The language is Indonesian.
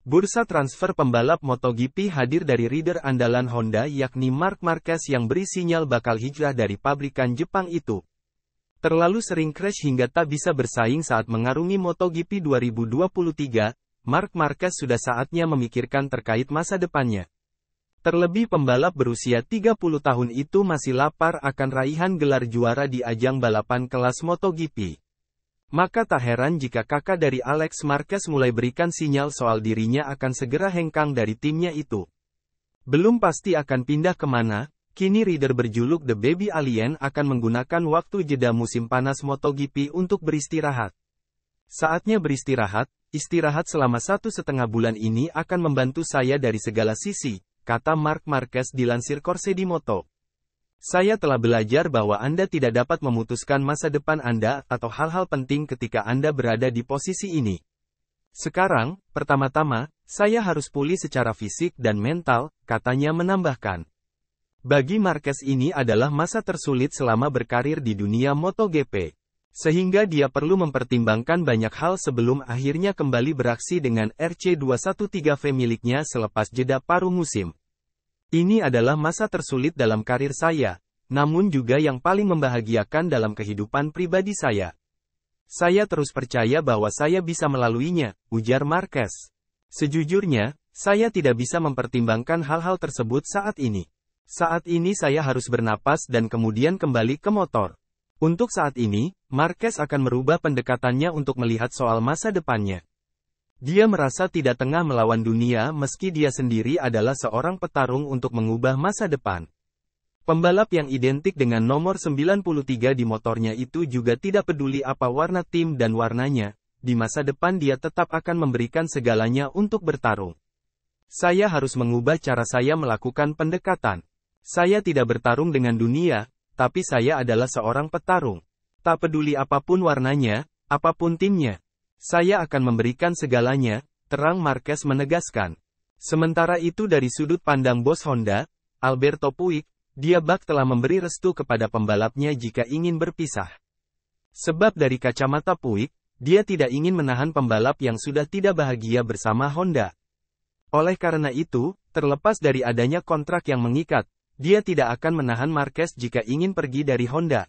Bursa transfer pembalap MotoGP hadir dari rider andalan Honda yakni Mark Marquez yang beri sinyal bakal hijrah dari pabrikan Jepang itu. Terlalu sering crash hingga tak bisa bersaing saat mengarungi MotoGP 2023, Mark Marquez sudah saatnya memikirkan terkait masa depannya. Terlebih pembalap berusia 30 tahun itu masih lapar akan raihan gelar juara di ajang balapan kelas MotoGP. Maka tak heran jika kakak dari Alex Marquez mulai berikan sinyal soal dirinya akan segera hengkang dari timnya itu. Belum pasti akan pindah kemana, kini reader berjuluk The Baby Alien akan menggunakan waktu jeda musim panas MotoGP untuk beristirahat. Saatnya beristirahat, istirahat selama satu setengah bulan ini akan membantu saya dari segala sisi, kata Mark Marquez dilansir Corsedi Moto. Saya telah belajar bahwa Anda tidak dapat memutuskan masa depan Anda atau hal-hal penting ketika Anda berada di posisi ini. Sekarang, pertama-tama, saya harus pulih secara fisik dan mental, katanya menambahkan. Bagi Marquez ini adalah masa tersulit selama berkarir di dunia MotoGP. Sehingga dia perlu mempertimbangkan banyak hal sebelum akhirnya kembali beraksi dengan RC213V miliknya selepas jeda paruh musim. Ini adalah masa tersulit dalam karir saya, namun juga yang paling membahagiakan dalam kehidupan pribadi saya. Saya terus percaya bahwa saya bisa melaluinya, ujar Marquez. Sejujurnya, saya tidak bisa mempertimbangkan hal-hal tersebut saat ini. Saat ini saya harus bernapas dan kemudian kembali ke motor. Untuk saat ini, Marquez akan merubah pendekatannya untuk melihat soal masa depannya. Dia merasa tidak tengah melawan dunia meski dia sendiri adalah seorang petarung untuk mengubah masa depan. Pembalap yang identik dengan nomor 93 di motornya itu juga tidak peduli apa warna tim dan warnanya, di masa depan dia tetap akan memberikan segalanya untuk bertarung. Saya harus mengubah cara saya melakukan pendekatan. Saya tidak bertarung dengan dunia, tapi saya adalah seorang petarung. Tak peduli apapun warnanya, apapun timnya. Saya akan memberikan segalanya, terang Marquez menegaskan. Sementara itu dari sudut pandang bos Honda, Alberto Puig, dia bak telah memberi restu kepada pembalapnya jika ingin berpisah. Sebab dari kacamata Puig, dia tidak ingin menahan pembalap yang sudah tidak bahagia bersama Honda. Oleh karena itu, terlepas dari adanya kontrak yang mengikat, dia tidak akan menahan Marquez jika ingin pergi dari Honda.